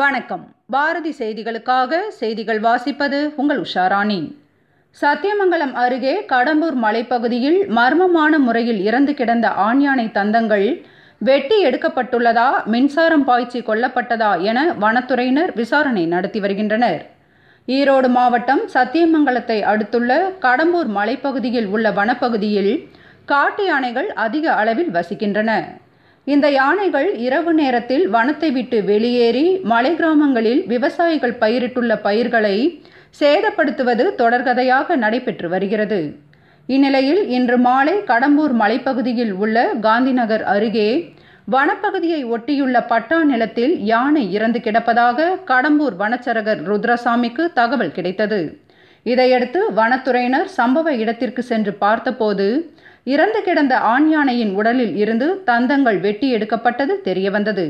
வணக்கம் பாரதி செய்திகளுக்காக செய்திகள் வாசிப்பது உங்கள் உஷாராணி சத்தியமங்கலம் அருகே கடம்பூர் மலைப்பகுதியில் மர்மமான முறையில் இறந்து கிடந்த ஆண்யானை தந்தங்கள் வெட்டி எடுக்கப்பட்டுள்ளதா மின்சாரம் பாய்ச்சி கொல்லப்பட்டதா என வனத்துறையினர் விசாரணை நடத்தி வருகின்றனர் ஈரோடு மாவட்டம் சத்தியமங்கலத்தை அடுத்துள்ள கடம்பூர் மலைப்பகுதியில் உள்ள வனப்பகுதியில் காட்டு யானைகள் அதிக அளவில் வசிக்கின்றன இந்த யானைகள் இரவு நேரத்தில் வனத்தை விட்டு வெளியேறி மலை கிராமங்களில் விவசாயிகள் பயிரிட்டுள்ள பயிர்களை சேதப்படுத்துவது தொடர்கதையாக நடைபெற்று வருகிறது இந்நிலையில் இன்று மாலை கடம்பூர் மலைப்பகுதியில் உள்ள காந்திநகர் அருகே வனப்பகுதியை ஒட்டியுள்ள பட்டா நிலத்தில் யானை இறந்து கிடப்பதாக கடம்பூர் வனச்சரகர் ருத்ரசாமிக்கு தகவல் கிடைத்தது இதையடுத்து வனத்துறையினர் சம்பவ இடத்திற்கு சென்று பார்த்தபோது இறந்து கிடந்த ஆண் யானையின் உடலில் இருந்து தந்தங்கள் வெட்டி எடுக்கப்பட்டது தெரியவந்தது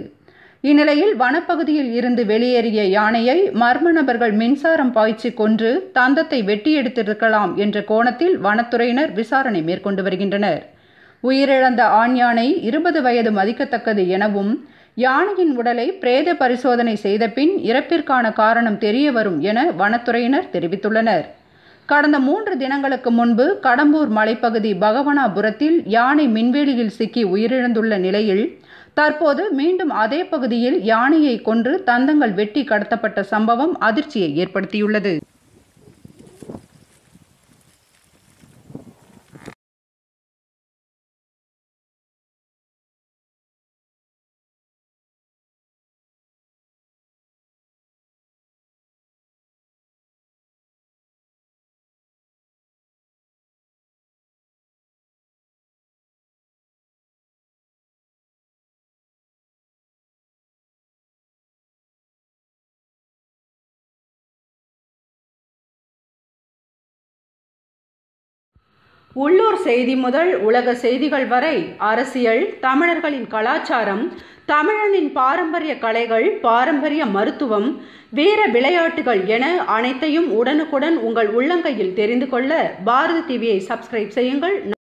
இந்நிலையில் வனப்பகுதியில் இருந்து வெளியேறிய யானையை மர்ம நபர்கள் மின்சாரம் பாய்ச்சி கொன்று தந்தத்தை வெட்டி எடுத்திருக்கலாம் என்ற கோணத்தில் வனத்துறையினர் விசாரணை மேற்கொண்டு வருகின்றனர் உயிரிழந்த ஆண் யானை இருபது வயது மதிக்கத்தக்கது எனவும் யானையின் உடலை பிரேத பரிசோதனை செய்த பின் இறப்பிற்கான காரணம் தெரிய வரும் என வனத்துறையினர் தெரிவித்துள்ளனர் கடந்த மூன்று தினங்களுக்கு முன்பு கடம்பூர் மலைப்பகுதி பகவனாபுரத்தில் யானை மின்வெளியில் சிக்கி உயிரிழந்துள்ள நிலையில் தற்போது மீண்டும் அதே பகுதியில் யானையை கொன்று தந்தங்கள் வெட்டி கடத்தப்பட்ட சம்பவம் அதிர்ச்சியை ஏற்படுத்தியுள்ளது உள்ளூர் செய்தி முதல் உலக செய்திகள் வரை அரசியல் தமிழர்களின் கலாச்சாரம் தமிழனின் பாரம்பரிய கலைகள் பாரம்பரிய மருத்துவம் வீர விளையாட்டுகள் என அனைத்தையும் உடனுக்குடன் உங்கள் உள்ளங்கையில் தெரிந்து கொள்ள பாரதி டிவியை சப்ஸ்கிரைப் செய்யுங்கள்